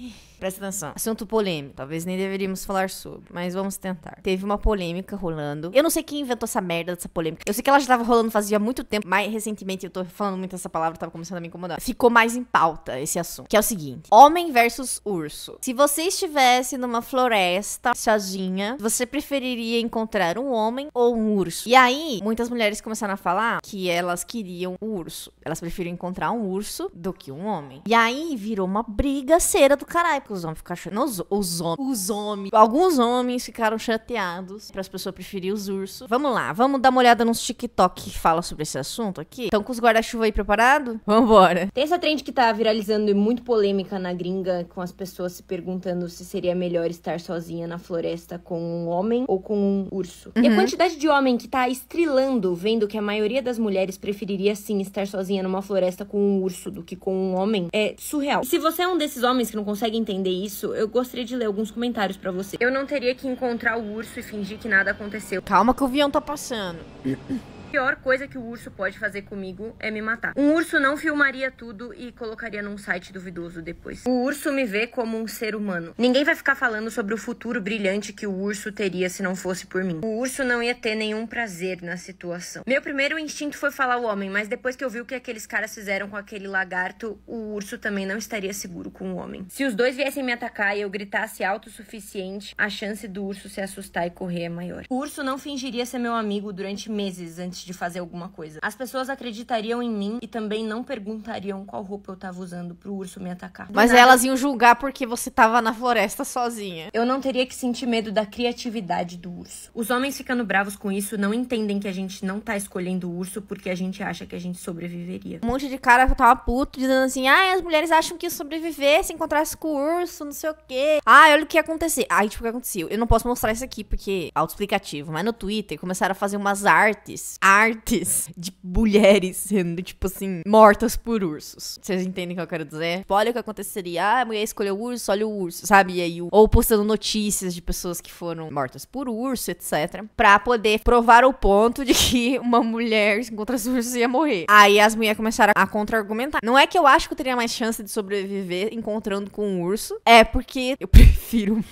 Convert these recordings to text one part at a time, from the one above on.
Yeah. Presta atenção. Assunto polêmico. Talvez nem deveríamos falar sobre, mas vamos tentar. Teve uma polêmica rolando. Eu não sei quem inventou essa merda dessa polêmica. Eu sei que ela já tava rolando fazia muito tempo, mas recentemente eu tô falando muito essa palavra, tava começando a me incomodar. Ficou mais em pauta esse assunto, que é o seguinte: homem versus urso. Se você estivesse numa floresta sozinha, você preferiria encontrar um homem ou um urso? E aí, muitas mulheres começaram a falar que elas queriam o urso. Elas preferiam encontrar um urso do que um homem. E aí virou uma briga cera do caralho que os homens ficaram chateados? Os, homens. Os homens. Alguns homens ficaram chateados para as pessoas preferirem os ursos. Vamos lá, vamos dar uma olhada nos TikTok que fala sobre esse assunto aqui. Estão com os guarda-chuva aí preparado? Vambora. Tem essa trend que tá viralizando e muito polêmica na gringa, com as pessoas se perguntando se seria melhor estar sozinha na floresta com um homem ou com um urso. Uhum. E a uhum. quantidade de homem que tá estrilando, vendo que a maioria das mulheres preferiria sim estar sozinha numa floresta com um urso do que com um homem, é surreal. E se você é um desses homens que não consegue entender entender isso, eu gostaria de ler alguns comentários para você. Eu não teria que encontrar o urso e fingir que nada aconteceu. Calma que o avião tá passando. A pior coisa que o urso pode fazer comigo é me matar. Um urso não filmaria tudo e colocaria num site duvidoso depois. O urso me vê como um ser humano. Ninguém vai ficar falando sobre o futuro brilhante que o urso teria se não fosse por mim. O urso não ia ter nenhum prazer na situação. Meu primeiro instinto foi falar o homem, mas depois que eu vi o que aqueles caras fizeram com aquele lagarto, o urso também não estaria seguro com o homem. Se os dois viessem me atacar e eu gritasse alto o suficiente, a chance do urso se assustar e correr é maior. O urso não fingiria ser meu amigo durante meses antes antes de fazer alguma coisa. As pessoas acreditariam em mim e também não perguntariam qual roupa eu tava usando pro urso me atacar. Mas nada, elas iam julgar porque você tava na floresta sozinha. Eu não teria que sentir medo da criatividade do urso. Os homens ficando bravos com isso não entendem que a gente não tá escolhendo o urso porque a gente acha que a gente sobreviveria. Um monte de cara tava puto dizendo assim: ah, as mulheres acham que sobreviver se encontrasse com o urso, não sei o quê. Ah, olha o que ia acontecer. Aí, tipo, o que aconteceu? Eu não posso mostrar isso aqui porque é autoexplicativo, mas no Twitter começaram a fazer umas artes artes de mulheres sendo, tipo assim, mortas por ursos. Vocês entendem o que eu quero dizer? Tipo, olha o que aconteceria. Ah, a mulher escolheu o urso, olha o urso, sabe? E aí, ou postando notícias de pessoas que foram mortas por urso, etc. Pra poder provar o ponto de que uma mulher contra os ursos ia morrer. Aí as mulheres começaram a contra-argumentar. Não é que eu acho que eu teria mais chance de sobreviver encontrando com um urso. É porque eu prefiro.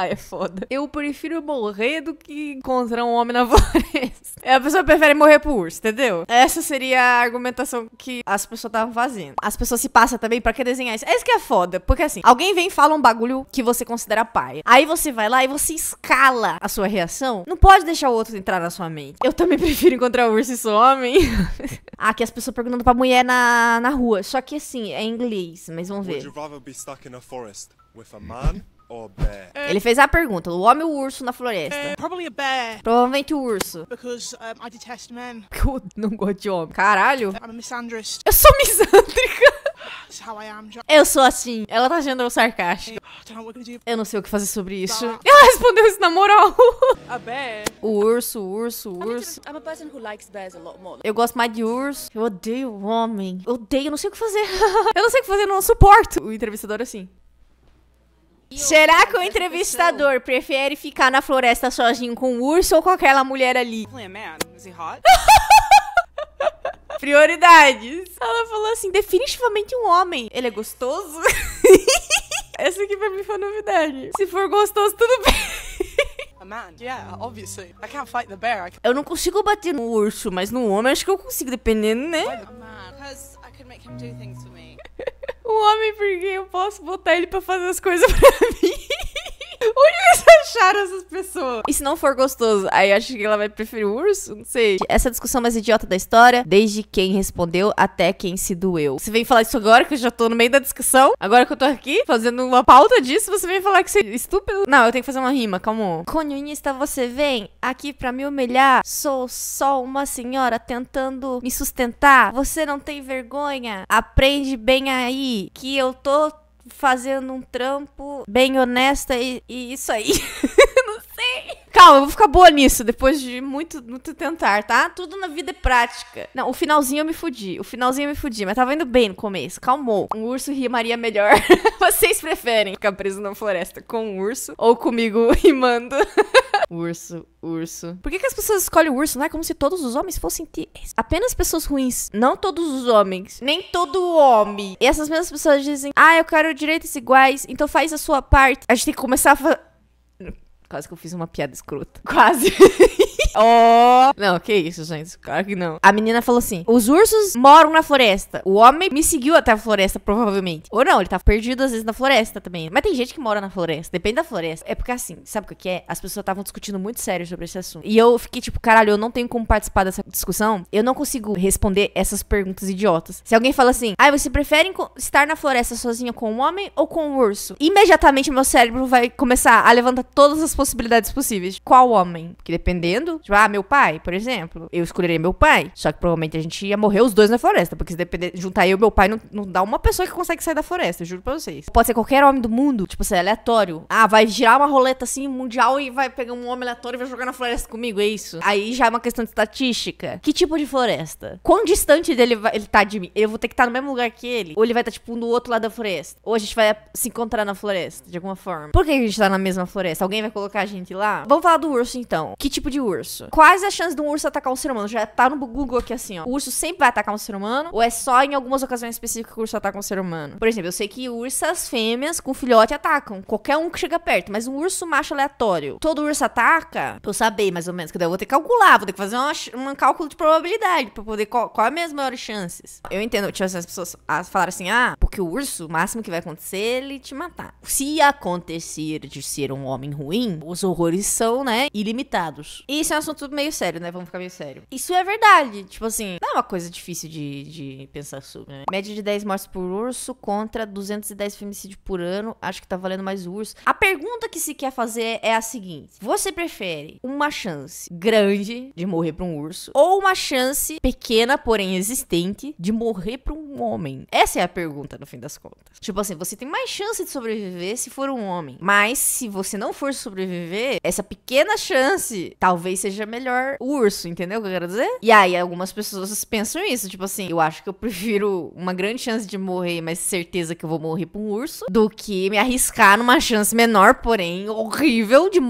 Ah, é foda. Eu prefiro morrer do que encontrar um homem na floresta. É, a pessoa prefere morrer por urso, entendeu? Essa seria a argumentação que as pessoas estavam fazendo. As pessoas se passam também pra que desenhar isso. É isso que é foda, porque assim, alguém vem e fala um bagulho que você considera pai. Aí você vai lá e você escala a sua reação. Não pode deixar o outro entrar na sua mente. Eu também prefiro encontrar o urso e sou homem. Aqui as pessoas perguntando pra mulher na, na rua. Só que assim, é em inglês, mas vamos ver. Would you rather be stuck in a forest with a man Oh, é. Ele fez a pergunta: o homem ou o urso na floresta? É. Provavelmente o urso. Because, um, I detest men. Porque eu não gosto de homem. Caralho. I'm a misandrist. Eu sou misândrica. Eu sou assim. Ela tá achando um sarcástico. Eu não sei o que fazer sobre isso. Ela respondeu isso na moral. O urso, o urso, o urso. Eu gosto mais de urso. Eu odeio homem. Eu odeio, não sei o que fazer. eu não sei o que fazer, eu não suporto. O entrevistador é assim. Será que o entrevistador prefere ficar na floresta sozinho com o urso ou com aquela mulher ali? É, Prioridades. Ela falou assim: definitivamente um homem. Ele é gostoso? Essa aqui pra mim foi novidade. Se for gostoso, tudo bem. Eu não consigo bater no urso, mas no homem acho que eu consigo, dependendo, né? O homem, porque eu posso botar ele pra fazer as coisas pra mim. Onde eles acharam essas pessoas? E se não for gostoso, aí acho que ela vai preferir o urso? Não sei. Essa é discussão mais idiota da história, desde quem respondeu até quem se doeu. Você vem falar isso agora, que eu já tô no meio da discussão. Agora que eu tô aqui fazendo uma pauta disso, você vem falar que você é estúpido. Não, eu tenho que fazer uma rima, calma. Comunista, você vem aqui pra me humilhar? Sou só uma senhora tentando me sustentar. Você não tem vergonha? Aprende bem aí que eu tô fazendo um trampo bem honesta e, e isso aí. Não sei. Calma, eu vou ficar boa nisso depois de muito, muito tentar, tá? Tudo na vida é prática. Não, o finalzinho eu me fudi. O finalzinho eu me fudi, mas tava indo bem no começo. Calmou. Um urso rimaria Maria melhor. Vocês preferem ficar preso na floresta com um urso ou comigo rimando? Urso, urso. Por que, que as pessoas escolhem urso? Não é como se todos os homens fossem Apenas pessoas ruins. Não todos os homens. Nem todo homem. E essas mesmas pessoas dizem: Ah, eu quero direitos iguais, então faz a sua parte. A gente tem que começar a fazer. Quase que eu fiz uma piada escrota. Quase. Ó. Oh. Não, que isso, gente. Claro que não. A menina falou assim: os ursos moram na floresta. O homem me seguiu até a floresta, provavelmente. Ou não, ele tá perdido às vezes na floresta também. Mas tem gente que mora na floresta. Depende da floresta. É porque assim, sabe o que é? As pessoas estavam discutindo muito sério sobre esse assunto. E eu fiquei tipo, caralho, eu não tenho como participar dessa discussão. Eu não consigo responder essas perguntas idiotas. Se alguém fala assim, ah, você prefere estar na floresta sozinha com um homem ou com um urso? Imediatamente meu cérebro vai começar a levantar todas as possibilidades possíveis. Qual homem? Porque dependendo, Tipo, ah, meu pai, por exemplo. Eu escolheria meu pai. Só que provavelmente a gente ia morrer os dois na floresta. Porque se depender, juntar eu e meu pai, não, não dá uma pessoa que consegue sair da floresta, juro pra vocês. Pode ser qualquer homem do mundo, tipo assim, aleatório. Ah, vai girar uma roleta assim, mundial, e vai pegar um homem aleatório e vai jogar na floresta comigo, é isso? Aí já é uma questão de estatística. Que tipo de floresta? Quão distante dele vai, ele tá de mim? Eu vou ter que estar no mesmo lugar que ele? Ou ele vai estar, tá, tipo, no outro lado da floresta? Ou a gente vai se encontrar na floresta, de alguma forma? Por que a gente tá na mesma floresta? Alguém vai colocar a gente lá? Vamos falar do urso, então. Que tipo de urso? urso? Quais as chances de um urso atacar um ser humano? Já tá no Google aqui assim, ó. O urso sempre vai atacar um ser humano? Ou é só em algumas ocasiões específicas que o urso ataca um ser humano? Por exemplo, eu sei que ursas fêmeas com filhote atacam. Qualquer um que chega perto. Mas um urso macho aleatório. Todo urso ataca? Pra eu saber mais ou menos. Que daí eu vou ter que calcular. Vou ter que fazer um cálculo de probabilidade. Pra poder. Qual, qual é as minhas maiores chances? Eu entendo. Tipo, as pessoas ah, falaram assim: ah, porque o urso, o máximo que vai acontecer é ele te matar. Se acontecer de ser um homem ruim, os horrores são, né, ilimitados. Isso é assunto meio sério, né? Vamos ficar meio sério. Isso é verdade. Tipo assim, não é uma coisa difícil de, de pensar sobre, né? Média de 10 mortes por urso contra 210 femicídios por ano. Acho que tá valendo mais urso. A pergunta que se quer fazer é a seguinte: você prefere uma chance grande de morrer pra um urso ou uma chance pequena, porém existente, de morrer pra um homem? Essa é a pergunta, no fim das contas. Tipo assim, você tem mais chance de sobreviver se for um homem. Mas se você não for sobreviver, essa pequena chance talvez seja seja melhor o urso, entendeu o que eu quero dizer? E aí algumas pessoas pensam isso, tipo assim, eu acho que eu prefiro uma grande chance de morrer, mas certeza que eu vou morrer pra um urso, do que me arriscar numa chance menor, porém horrível, de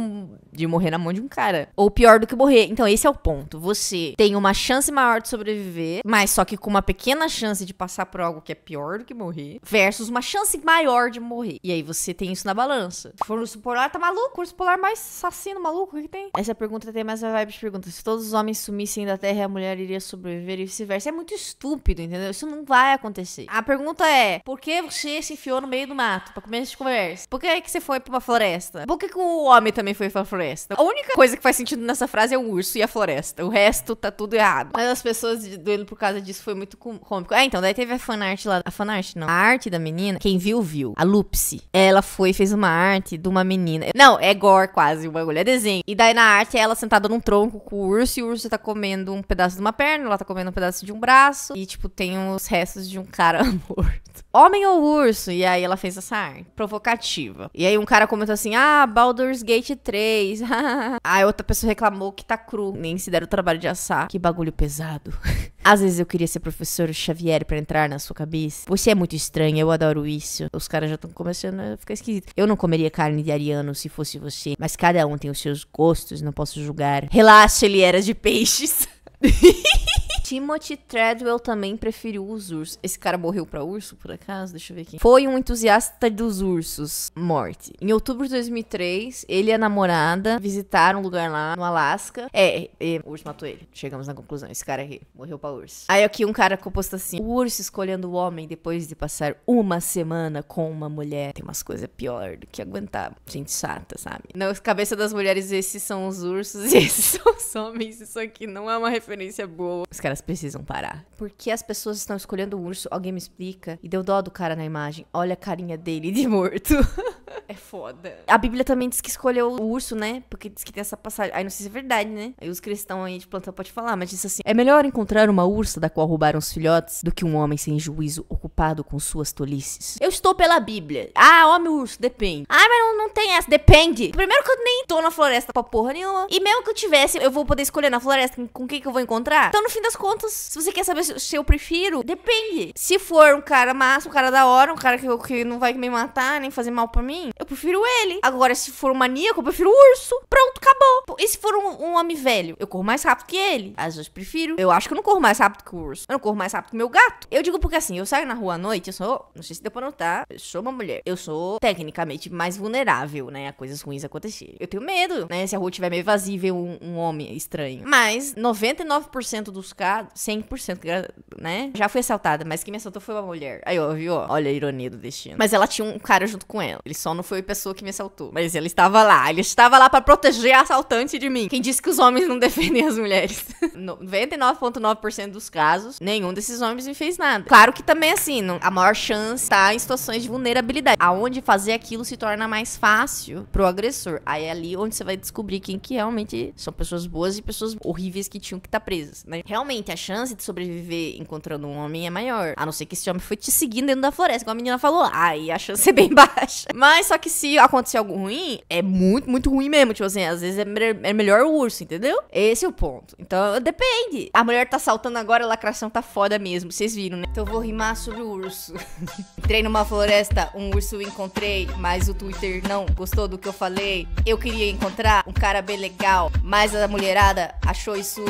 de morrer na mão de um cara. Ou pior do que morrer. Então, esse é o ponto. Você tem uma chance maior de sobreviver, mas só que com uma pequena chance de passar por algo que é pior do que morrer, versus uma chance maior de morrer. E aí você tem isso na balança. Se for urso polar, tá maluco? O urso polar mais assassino, maluco, o que tem? Essa pergunta tem mais uma vibe de pergunta. Se todos os homens sumissem da Terra, a mulher iria sobreviver e vice-versa. É muito estúpido, entendeu? Isso não vai acontecer. A pergunta é, por que você se enfiou no meio do mato pra começar de conversa? Por que é que você foi pra uma floresta? Por que, que o homem também foi pra floresta? floresta. A única coisa que faz sentido nessa frase é o urso e a floresta. O resto tá tudo errado. Mas as pessoas doendo por causa disso foi muito cômico. É, então, daí teve a fanart lá. A fanart não. A arte da menina, quem viu, viu. A Lupsi. Ela foi e fez uma arte de uma menina. Não, é gore quase o bagulho. É desenho. E daí na arte é ela sentada num tronco com o urso e o urso tá comendo um pedaço de uma perna, ela tá comendo um pedaço de um braço. E, tipo, tem os restos de um cara morto. Homem ou urso? E aí ela fez essa arte. Provocativa. E aí um cara comentou assim: Ah, Baldur's Gate 3 fez. Aí outra pessoa reclamou que tá cru, nem se deram o trabalho de assar. Que bagulho pesado. Às vezes eu queria ser professor Xavier para entrar na sua cabeça. Você é muito estranho, eu adoro isso. Os caras já estão começando a ficar esquisito. Eu não comeria carne de ariano se fosse você, mas cada um tem os seus gostos, não posso julgar. Relaxa, ele era de peixes. Timothy Treadwell também preferiu os ursos. Esse cara morreu pra urso, por acaso? Deixa eu ver aqui. Foi um entusiasta dos ursos. Morte. Em outubro de 2003, ele e a namorada visitaram um lugar lá no Alasca. É, e é, o urso matou ele. Chegamos na conclusão. Esse cara aqui morreu pra urso. Aí aqui um cara composto assim: o urso escolhendo o homem depois de passar uma semana com uma mulher. Tem umas coisas pior do que aguentar gente chata, sabe? Na cabeça das mulheres, esses são os ursos e esses são os homens. Isso aqui não é uma referência boa. Os caras precisam parar? Por que as pessoas estão escolhendo o urso? Alguém me explica. E deu dó do cara na imagem. Olha a carinha dele de morto. é foda. A Bíblia também diz que escolheu o urso, né? Porque diz que tem essa passagem. Aí não sei se é verdade, né? Aí os cristãos aí de plantão pode falar, mas diz assim: é melhor encontrar uma ursa da qual roubaram os filhotes do que um homem sem juízo ocupado com suas tolices. Eu estou pela Bíblia. Ah, homem urso, depende. Ah, mas não, não tem essa, depende. Primeiro que eu nem tô na floresta pra porra nenhuma. E mesmo que eu tivesse, eu vou poder escolher na floresta com quem que eu vou encontrar. Então, no fim das contas, se você quer saber se eu prefiro, depende. Se for um cara massa, um cara da hora, um cara que, que não vai me matar, nem fazer mal pra mim, eu prefiro ele. Agora, se for um maníaco, eu prefiro o urso. Pronto, acabou. E se for um, um, homem velho? Eu corro mais rápido que ele. Às vezes prefiro. Eu acho que eu não corro mais rápido que o urso. Eu não corro mais rápido que o meu gato. Eu digo porque assim, eu saio na rua à noite, eu sou. Não sei se deu pra notar. Eu sou uma mulher. Eu sou tecnicamente mais vulnerável, né? A coisas ruins acontecerem. Eu tenho medo, né? Se a rua estiver meio vazia e ver um, um homem estranho. Mas 99% dos casos, 100%, né? Já fui assaltada, mas quem me assaltou foi uma mulher. Aí, ó, viu? Olha a ironia do destino. Mas ela tinha um cara junto com ela. Ele só não foi a pessoa que me assaltou. Mas ele estava lá. Ele estava lá para proteger a assaltante de mim. Quem disse que os homens não defendem as mulheres? 99,9% dos casos, nenhum desses homens me fez nada. Claro que também, assim, a maior chance tá em situações de vulnerabilidade. Aonde fazer aquilo se torna mais fácil pro agressor. Aí é ali onde você vai descobrir quem que realmente são pessoas boas e pessoas horríveis que tinham que estar tá presas, né? Realmente, a chance de sobreviver encontrando um homem é maior. A não ser que esse homem foi te seguindo dentro da floresta, como a menina falou. Aí a chance é bem baixa. Mas só que se acontecer algo ruim, é muito, muito ruim mesmo. Tipo assim, às vezes é, me é melhor o urso, entendeu? Esse é o ponto. Então, depende. A mulher tá saltando agora, a lacração tá foda mesmo. Vocês viram, né? Então eu vou rimar sobre o urso. Entrei numa floresta, um urso encontrei, mas o Twitter não gostou do que eu falei. Eu queria encontrar um cara bem legal, mas a mulherada achou isso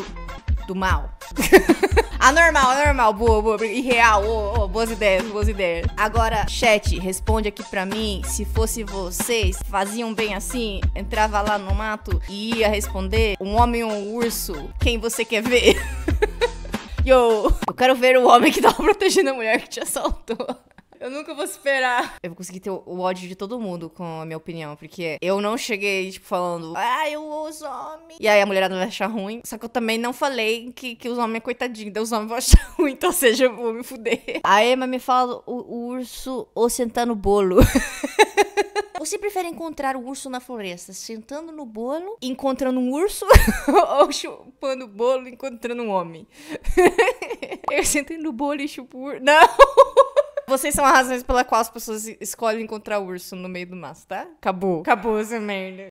do mal. Anormal, anormal. Boa, boa. Irreal. Oh, oh, boas ideias, boas ideias. Agora, chat, responde aqui pra mim. Se fosse vocês, faziam bem assim? Entrava lá no mato e ia responder: um homem ou um urso? Quem você quer ver? Yo, eu quero ver o homem que tava protegendo a mulher que te assaltou. Eu nunca vou superar. Eu vou conseguir ter o ódio de todo mundo com a minha opinião, porque eu não cheguei, tipo, falando, ah, eu uso homem. E aí a mulherada vai achar ruim. Só que eu também não falei que, que os homens é coitadinho, daí então os homens vão achar ruim, então seja, eu vou me fuder. A Emma me fala o, o urso ou sentando bolo. Você prefere encontrar o urso na floresta sentando no bolo, encontrando um urso, ou chupando o bolo, encontrando um homem? eu sentando no bolo e chupo o urso. Não! Vocês são as razões pela qual as pessoas escolhem encontrar urso no meio do mato, tá? Acabou. Acabou essa merda.